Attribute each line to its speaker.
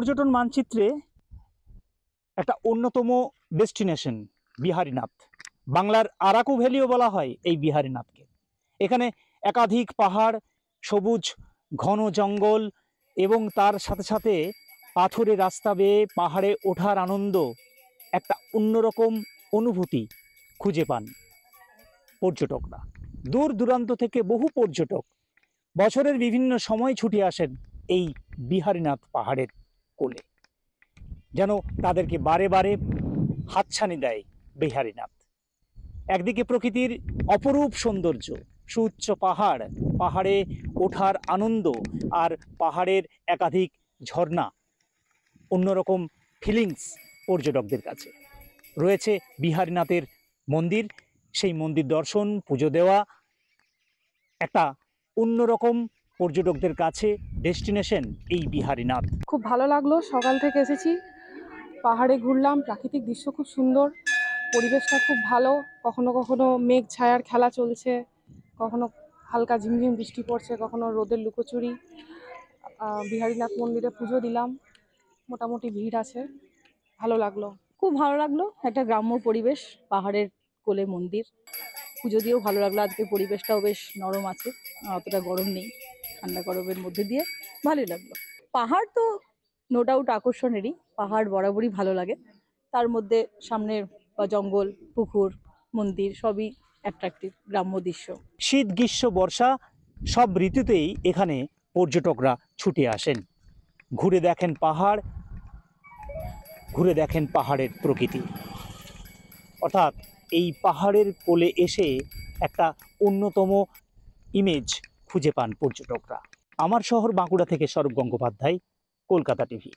Speaker 1: পর্যটন মানচিত্রে একটা অন্যতম ডেস্টিনেশন বিহারীনাথ বাংলার আরাকু ভ্যালিও বলা হয় এই বিহারীনাথকে এখানে একাধিক পাহাড় সবুজ ঘন জঙ্গল এবং তার সাথে সাথে পাথরে রাস্তা বেয়ে পাহাড়ে ওঠার আনন্দ একটা অন্যরকম অনুভূতি খুঁজে পান পর্যটকরা দূর দূরান্ত থেকে বহু পর্যটক বছরের বিভিন্ন সময় ছুটে আসেন এই বিহারীনাথ পাহাড়ের কোলে যেন তাদেরকে বারে বারে হাতছানি দেয় বিহারীনাথ একদিকে প্রকৃতির অপরূপ সৌন্দর্য সুউচ্চ পাহাড় পাহাড়ে ওঠার আনন্দ আর পাহাড়ের একাধিক ঝর্ণা অন্যরকম ফিলিংস পর্যটকদের কাছে রয়েছে বিহারীনাথের মন্দির সেই মন্দির দর্শন পুজো দেওয়া একটা অন্যরকম পর্যটকদের কাছে ডেস্টিনেশন এই বিহারীনাথ
Speaker 2: খুব ভালো লাগলো সকাল থেকে এসেছি পাহাড়ে ঘুরলাম প্রাকৃতিক দৃশ্য খুব সুন্দর পরিবেশটা খুব ভালো কখনো কখনো মেঘ ছায়ার খেলা চলছে কখনো হালকা ঝিমঝিম বৃষ্টি পড়ছে কখনো রোদের লুকোচুরি বিহারীনাথ মন্দিরে পুজো দিলাম মোটামুটি ভিড় আছে ভালো লাগলো
Speaker 3: খুব ভালো লাগলো একটা গ্রাম্য পরিবেশ পাহাড়ের কোলে মন্দির পুজো দিয়েও ভালো লাগলো আজকে পরিবেশটাও বেশ নরম আছে অতটা গরম নেই ঠান্ডা গরমের মধ্যে দিয়ে ভালোই লাগলো পাহাড় তো নো ডাউট আকর্ষণেরই পাহাড় বরাবরই ভালো লাগে তার মধ্যে সামনে বা জঙ্গল পুকুর মন্দির সবই অ্যাট্রাক্টিভ গ্রাম্য দৃশ্য
Speaker 1: শীত গ্রীষ্ম বর্ষা সব ঋতুতেই এখানে পর্যটকরা ছুটে আসেন ঘুরে দেখেন পাহাড় ঘুরে দেখেন পাহাড়ের প্রকৃতি অর্থাৎ এই পাহাড়ের কোলে এসে একটা অন্যতম ইমেজ খুঁজে পান পর্যটকরা আমার শহর বাঁকুড়া থেকে সৌরভ গঙ্গোপাধ্যায় কলকাতা টিভি